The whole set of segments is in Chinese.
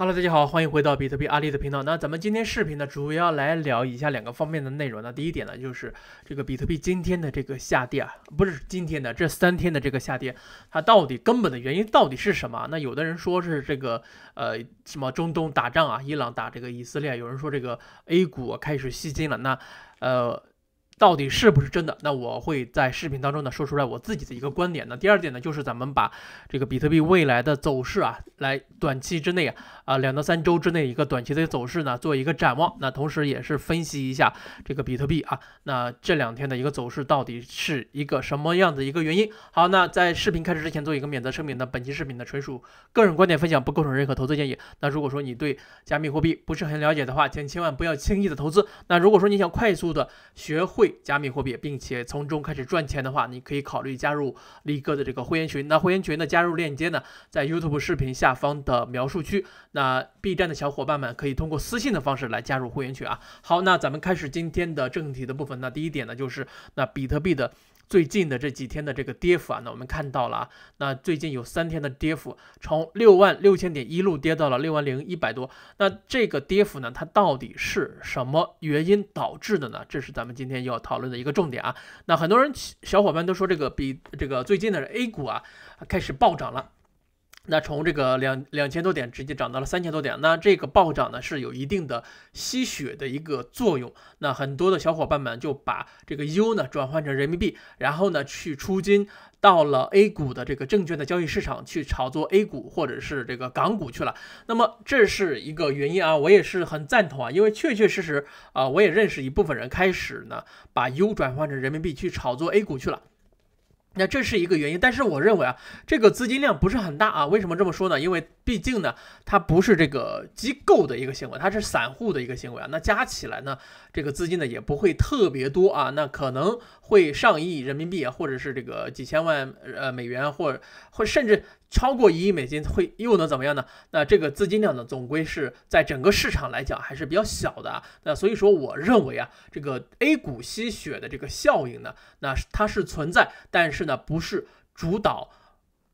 Hello，大家好，欢迎回到比特币阿丽的频道。那咱们今天视频呢，主要来聊以下两个方面的内容。那第一点呢，就是这个比特币今天的这个下跌啊，不是今天的，这三天的这个下跌，它到底根本的原因到底是什么？那有的人说是这个呃什么中东打仗啊，伊朗打这个以色列，有人说这个 A 股开始吸金了，那呃。到底是不是真的？那我会在视频当中呢说出来我自己的一个观点。那第二点呢，就是咱们把这个比特币未来的走势啊，来短期之内啊，啊两到三周之内一个短期的走势呢，做一个展望。那同时也是分析一下这个比特币啊，那这两天的一个走势到底是一个什么样的一个原因。好，那在视频开始之前做一个免责声明呢，本期视频呢纯属个人观点分享，不构成任何投资建议。那如果说你对加密货币不是很了解的话，请千万不要轻易的投资。那如果说你想快速的学会，加密货币，并且从中开始赚钱的话，你可以考虑加入力哥的这个会员群。那会员群的加入链接呢，在 YouTube 视频下方的描述区。那 B 站的小伙伴们可以通过私信的方式来加入会员群啊。好，那咱们开始今天的正题的部分。那第一点呢，就是那比特币的。最近的这几天的这个跌幅啊，那我们看到了啊，那最近有三天的跌幅，从六万六千点一路跌到了六万零一百多。那这个跌幅呢，它到底是什么原因导致的呢？这是咱们今天要讨论的一个重点啊。那很多人小伙伴都说，这个比这个最近的 A 股啊，开始暴涨了。那从这个两两千多点直接涨到了三千多点，那这个暴涨呢是有一定的吸血的一个作用。那很多的小伙伴们就把这个 U 呢转换成人民币，然后呢去出金到了 A 股的这个证券的交易市场去炒作 A 股或者是这个港股去了。那么这是一个原因啊，我也是很赞同啊，因为确确实实啊，我也认识一部分人开始呢把 U 转换成人民币去炒作 A 股去了。那这是一个原因，但是我认为啊，这个资金量不是很大啊。为什么这么说呢？因为毕竟呢，它不是这个机构的一个行为，它是散户的一个行为啊。那加起来呢？这个资金呢也不会特别多啊，那可能会上亿人民币啊，或者是这个几千万呃美元，或或甚至超过一亿美金，会又能怎么样呢？那这个资金量呢，总归是在整个市场来讲还是比较小的啊。那所以说，我认为啊，这个 A 股吸血的这个效应呢，那它是存在，但是呢不是主导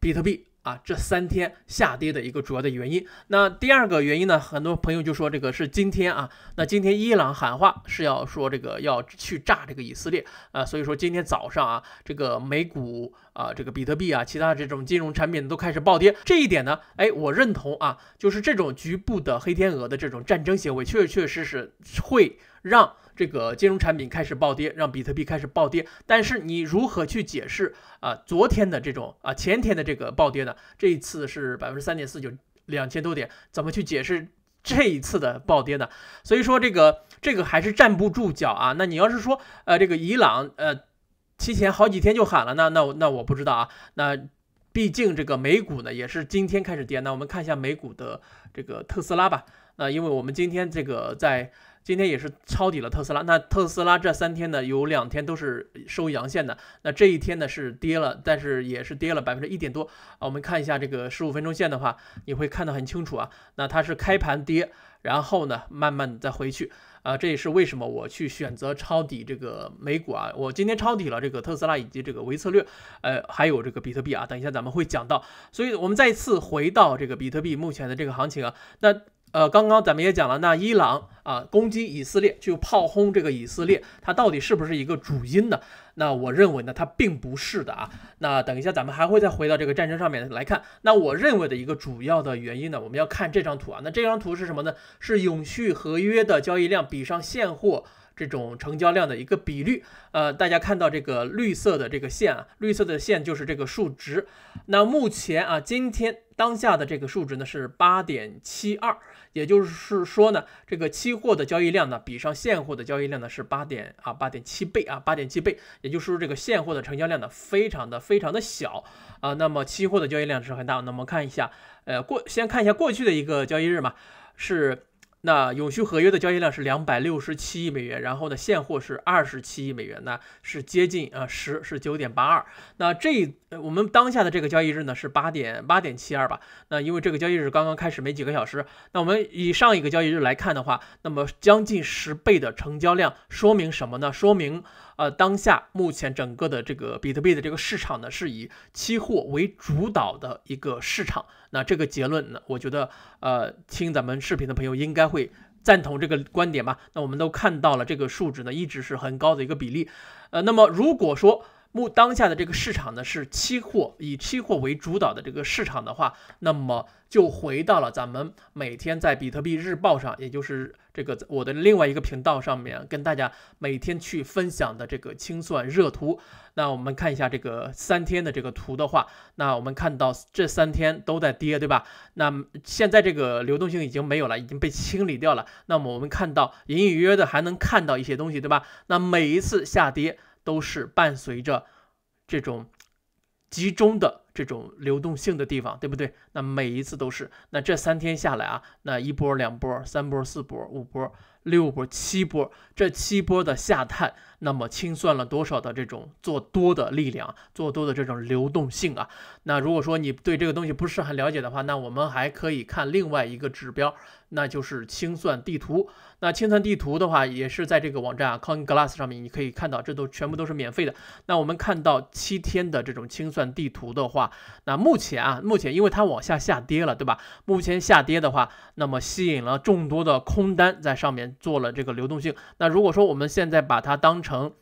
比特币。啊，这三天下跌的一个主要的原因。那第二个原因呢？很多朋友就说这个是今天啊，那今天伊朗喊话是要说这个要去炸这个以色列啊，所以说今天早上啊，这个美股。啊，这个比特币啊，其他这种金融产品都开始暴跌，这一点呢，哎，我认同啊，就是这种局部的黑天鹅的这种战争行为，确确实实会让这个金融产品开始暴跌，让比特币开始暴跌。但是你如何去解释啊，昨天的这种啊，前天的这个暴跌呢？这一次是百分之三点四九，两千多点，怎么去解释这一次的暴跌呢？所以说这个这个还是站不住脚啊。那你要是说呃，这个伊朗呃。提前好几天就喊了那那那我不知道啊。那毕竟这个美股呢也是今天开始跌，那我们看一下美股的这个特斯拉吧。那因为我们今天这个在今天也是抄底了特斯拉。那特斯拉这三天呢有两天都是收阳线的，那这一天呢是跌了，但是也是跌了百分之一点多啊。我们看一下这个十五分钟线的话，你会看得很清楚啊。那它是开盘跌。然后呢，慢慢的再回去，啊，这也是为什么我去选择抄底这个美股啊，我今天抄底了这个特斯拉以及这个维策略，呃，还有这个比特币啊，等一下咱们会讲到，所以我们再一次回到这个比特币目前的这个行情啊，那。呃，刚刚咱们也讲了，那伊朗啊攻击以色列，就炮轰这个以色列，它到底是不是一个主因呢？那我认为呢，它并不是的啊。那等一下咱们还会再回到这个战争上面来看。那我认为的一个主要的原因呢，我们要看这张图啊。那这张图是什么呢？是永续合约的交易量比上现货。这种成交量的一个比率，呃，大家看到这个绿色的这个线啊，绿色的线就是这个数值。那目前啊，今天当下的这个数值呢是八点七二，也就是说呢，这个期货的交易量呢比上现货的交易量呢是八点啊八点七倍啊，八点七倍，也就是说这个现货的成交量呢非常的非常的小啊。那么期货的交易量是很大。那我们看一下，呃，过先看一下过去的一个交易日嘛，是。那永续合约的交易量是两百六十七亿美元，然后呢，现货是二十七亿美元呢，是接近啊十是九点八二。那这我们当下的这个交易日呢是八点八点七二吧？那因为这个交易日刚刚开始没几个小时，那我们以上一个交易日来看的话，那么将近十倍的成交量说明什么呢？说明。呃，当下目前整个的这个比特币的这个市场呢，是以期货为主导的一个市场。那这个结论呢，我觉得，呃，听咱们视频的朋友应该会赞同这个观点吧。那我们都看到了，这个数值呢一直是很高的一个比例。呃，那么如果说，目当下的这个市场呢，是期货以期货为主导的这个市场的话，那么就回到了咱们每天在比特币日报上，也就是这个我的另外一个频道上面跟大家每天去分享的这个清算热图。那我们看一下这个三天的这个图的话，那我们看到这三天都在跌，对吧？那现在这个流动性已经没有了，已经被清理掉了。那么我们看到隐隐约约的还能看到一些东西，对吧？那每一次下跌。都是伴随着这种集中的这种流动性的地方，对不对？那每一次都是，那这三天下来啊，那一波、两波、三波、四波、五波、六波、七波，这七波的下探。那么清算了多少的这种做多的力量，做多的这种流动性啊？那如果说你对这个东西不是很了解的话，那我们还可以看另外一个指标，那就是清算地图。那清算地图的话，也是在这个网站啊，CoinGlass 上面，你可以看到，这都全部都是免费的。那我们看到七天的这种清算地图的话，那目前啊，目前因为它往下下跌了，对吧？目前下跌的话，那么吸引了众多的空单在上面做了这个流动性。那如果说我们现在把它当成成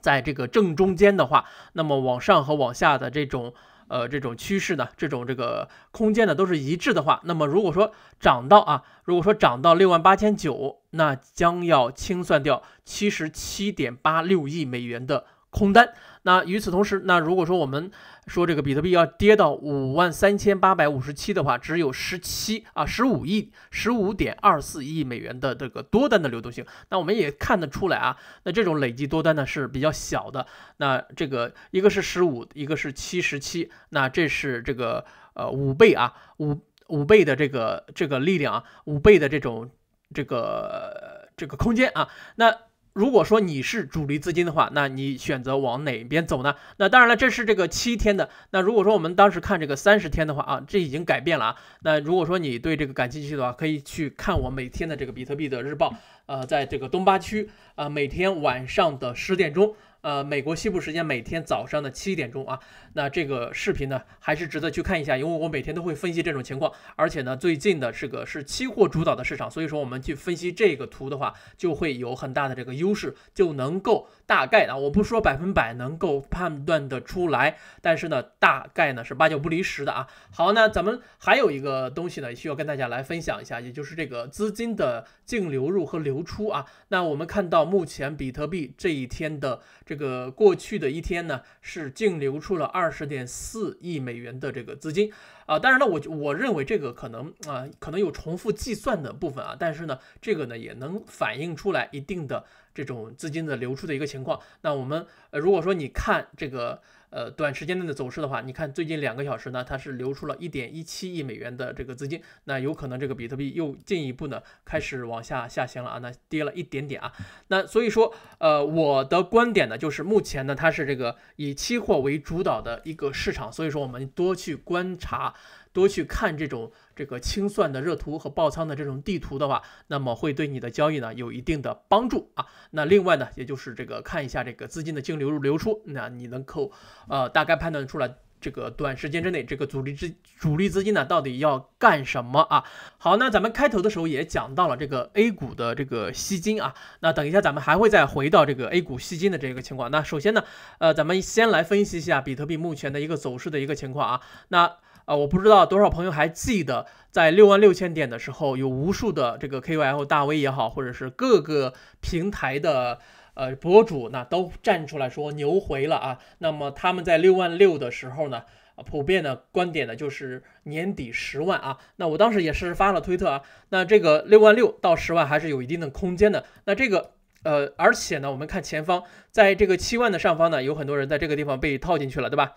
在这个正中间的话，那么往上和往下的这种呃这种趋势呢，这种这个空间呢，都是一致的话，那么如果说涨到啊，如果说涨到六万八千九，那将要清算掉七十七点八六亿美元的空单。那与此同时，那如果说我们说这个比特币要跌到五万三千八百五十七的话，只有十七啊十五亿十五点二四亿美元的这个多单的流动性，那我们也看得出来啊，那这种累计多单呢是比较小的。那这个一个是十五，一个是七十七，那这是这个呃五倍啊五五倍的这个这个力量，啊，五倍的这种这个这个空间啊，那。如果说你是主力资金的话，那你选择往哪边走呢？那当然了，这是这个七天的。那如果说我们当时看这个三十天的话啊，这已经改变了啊。那如果说你对这个感兴趣的话，可以去看我每天的这个比特币的日报。呃，在这个东八区啊，每天晚上的十点钟。呃，美国西部时间每天早上的七点钟啊，那这个视频呢还是值得去看一下，因为我每天都会分析这种情况，而且呢最近的这个是期货主导的市场，所以说我们去分析这个图的话，就会有很大的这个优势，就能够大概啊，我不说百分百能够判断得出来，但是呢大概呢是八九不离十的啊。好，那咱们还有一个东西呢需要跟大家来分享一下，也就是这个资金的净流入和流出啊。那我们看到目前比特币这一天的这。这个过去的一天呢，是净流出了二十点四亿美元的这个资金啊！当然了，我我认为这个可能啊，可能有重复计算的部分啊，但是呢，这个呢也能反映出来一定的这种资金的流出的一个情况。那我们呃，如果说你看这个。呃，短时间内的走势的话，你看最近两个小时呢，它是流出了一点一七亿美元的这个资金，那有可能这个比特币又进一步呢开始往下下行了啊，那跌了一点点啊，那所以说，呃，我的观点呢，就是目前呢它是这个以期货为主导的一个市场，所以说我们多去观察。多去看这种这个清算的热图和爆仓的这种地图的话，那么会对你的交易呢有一定的帮助啊。那另外呢，也就是这个看一下这个资金的净流入流出，那你能够呃大概判断出来这个短时间之内这个主力资主力资金呢到底要干什么啊？好，那咱们开头的时候也讲到了这个 A 股的这个吸金啊，那等一下咱们还会再回到这个 A 股吸金的这个情况。那首先呢，呃，咱们先来分析一下比特币目前的一个走势的一个情况啊，那。啊，我不知道多少朋友还记得，在六万六千点的时候，有无数的这个 KOL 大 V 也好，或者是各个平台的呃博主，那都站出来说牛回了啊。那么他们在六万六的时候呢，普遍的观点呢就是年底十万啊。那我当时也是发了推特啊。那这个六万六到十万还是有一定的空间的。那这个呃，而且呢，我们看前方，在这个七万的上方呢，有很多人在这个地方被套进去了，对吧？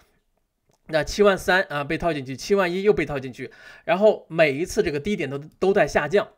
那七万三啊被套进去，七万一又被套进去，然后每一次这个低点都都在下降。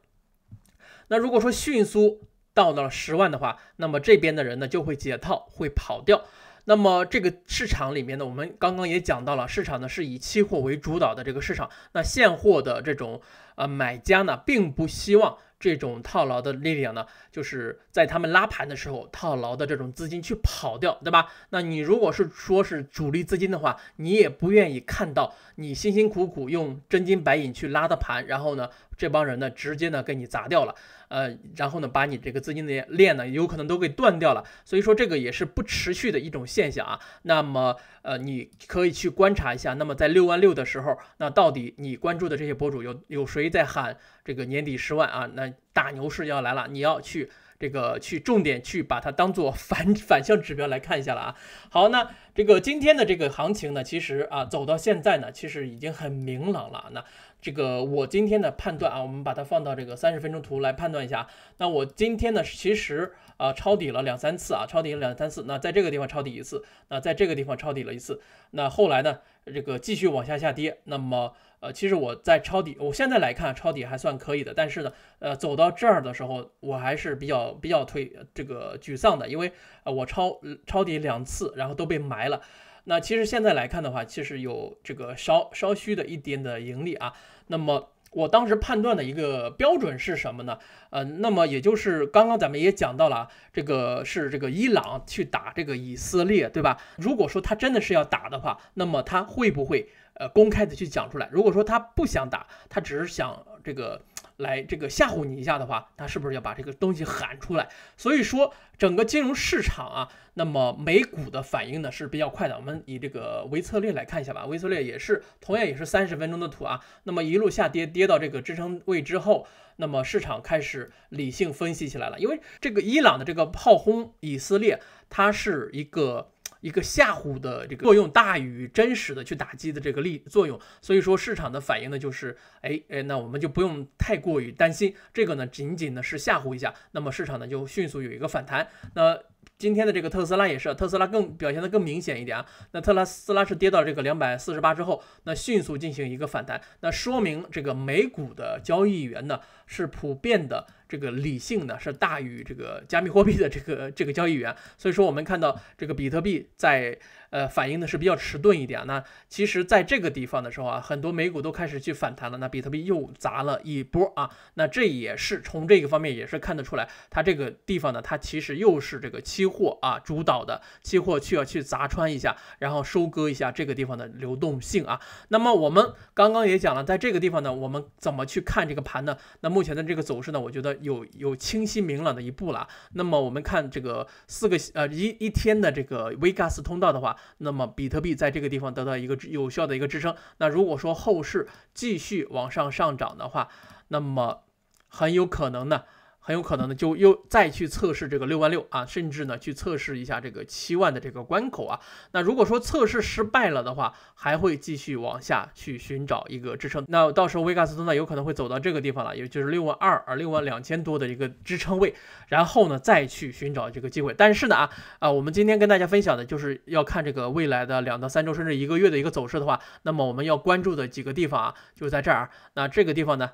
那如果说迅速到了十万的话，那么这边的人呢就会解套会跑掉。那么这个市场里面呢，我们刚刚也讲到了，市场呢是以期货为主导的这个市场，那现货的这种呃买家呢并不希望。这种套牢的力量呢，就是在他们拉盘的时候，套牢的这种资金去跑掉，对吧？那你如果是说是主力资金的话，你也不愿意看到你辛辛苦苦用真金白银去拉的盘，然后呢？这帮人呢，直接呢给你砸掉了，呃，然后呢，把你这个资金链链呢，有可能都给断掉了，所以说这个也是不持续的一种现象啊。那么，呃，你可以去观察一下，那么在六万六的时候，那到底你关注的这些博主有有谁在喊这个年底十万啊？那大牛市要来了，你要去。这个去重点去把它当做反 反向指标来看一下了啊。好，那这个今天的这个行情呢，其实啊走到现在呢，其实已经很明朗了。那这个我今天的判断啊，我们把它放到这个三十分钟图来判断一下。那我今天呢，其实。啊，抄底了两三次啊，抄底了两三次。那在这个地方抄底一次，那在这个地方抄底了一次。那后来呢，这个继续往下下跌。那么，呃，其实我在抄底，我现在来看抄底还算可以的。但是呢，呃，走到这儿的时候，我还是比较比较退这个沮丧的，因为呃，我抄抄底两次，然后都被埋了。那其实现在来看的话，其实有这个稍稍虚的一点的盈利啊。那么。我当时判断的一个标准是什么呢？呃，那么也就是刚刚咱们也讲到了，这个是这个伊朗去打这个以色列，对吧？如果说他真的是要打的话，那么他会不会呃公开的去讲出来？如果说他不想打，他只是想这个。来这个吓唬你一下的话，他是不是要把这个东西喊出来？所以说整个金融市场啊，那么美股的反应呢是比较快的。我们以这个微策略来看一下吧，微策略也是同样也是三十分钟的图啊，那么一路下跌跌到这个支撑位之后，那么市场开始理性分析起来了，因为这个伊朗的这个炮轰以色列，它是一个。一个吓唬的这个作用大于真实的去打击的这个力作用，所以说市场的反应呢就是，哎哎，那我们就不用太过于担心，这个呢仅仅呢是吓唬一下，那么市场呢就迅速有一个反弹。那今天的这个特斯拉也是，特斯拉更表现的更明显一点啊，那特拉斯拉是跌到这个两百四十八之后，那迅速进行一个反弹，那说明这个美股的交易员呢是普遍的。这个理性呢是大于这个加密货币的这个这个交易员，所以说我们看到这个比特币在呃反应的是比较迟钝一点，那其实在这个地方的时候啊，很多美股都开始去反弹了，那比特币又砸了一波啊，那这也是从这个方面也是看得出来，它这个地方呢，它其实又是这个期货啊主导的，期货需要去砸穿一下，然后收割一下这个地方的流动性啊。那么我们刚刚也讲了，在这个地方呢，我们怎么去看这个盘呢？那目前的这个走势呢，我觉得。有有清晰明朗的一步了。那么我们看这个四个呃一一天的这个 Vegas 通道的话，那么比特币在这个地方得到一个有效的一个支撑。那如果说后市继续往上上涨的话，那么很有可能呢。很有可能呢，就又再去测试这个六万六啊，甚至呢去测试一下这个七万的这个关口啊。那如果说测试失败了的话，还会继续往下去寻找一个支撑。那到时候维加斯通呢，有可能会走到这个地方了，也就是六万二，啊六万两千多的一个支撑位，然后呢再去寻找这个机会。但是呢啊啊，我们今天跟大家分享的就是要看这个未来的两到三周，甚至一个月的一个走势的话，那么我们要关注的几个地方啊，就在这儿。那这个地方呢？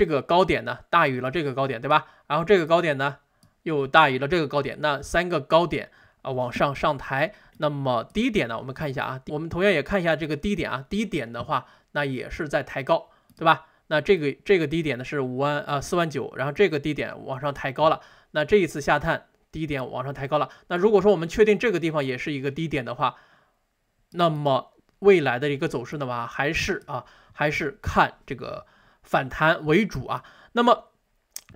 这个高点呢，大于了这个高点，对吧？然后这个高点呢，又大于了这个高点，那三个高点啊往上上抬。那么低点呢，我们看一下啊，我们同样也看一下这个低点啊，低点的话，那也是在抬高，对吧？那这个这个低点呢是五万啊四万九，然后这个低点往上抬高了。那这一次下探低点往上抬高了。那如果说我们确定这个地方也是一个低点的话，那么未来的一个走势的话还是啊还是看这个。反弹为主啊，那么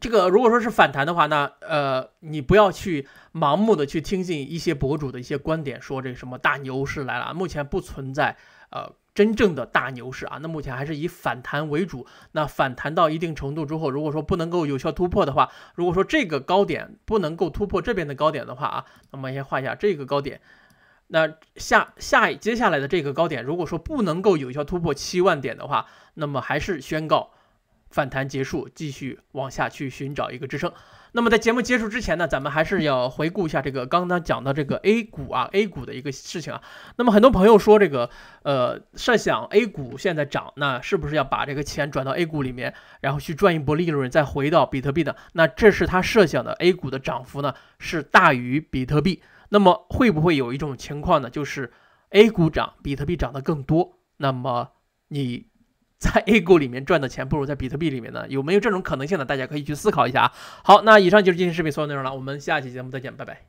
这个如果说是反弹的话，那呃，你不要去盲目的去听信一些博主的一些观点，说这什么大牛市来了，目前不存在呃真正的大牛市啊，那目前还是以反弹为主。那反弹到一定程度之后，如果说不能够有效突破的话，如果说这个高点不能够突破这边的高点的话啊，那么先画一下这个高点，那下下接下来的这个高点，如果说不能够有效突破七万点的话，那么还是宣告。反弹结束，继续往下去寻找一个支撑。那么在节目结束之前呢，咱们还是要回顾一下这个刚刚讲到这个 A 股啊，A 股的一个事情啊。那么很多朋友说这个呃，设想 A 股现在涨，那是不是要把这个钱转到 A 股里面，然后去赚一波利润，再回到比特币的？那这是他设想的 A 股的涨幅呢是大于比特币。那么会不会有一种情况呢，就是 A 股涨，比特币涨得更多？那么你？在 A 股里面赚的钱，不如在比特币里面呢？有没有这种可能性呢？大家可以去思考一下啊。好，那以上就是今天视频所有内容了，我们下期节目再见，拜拜。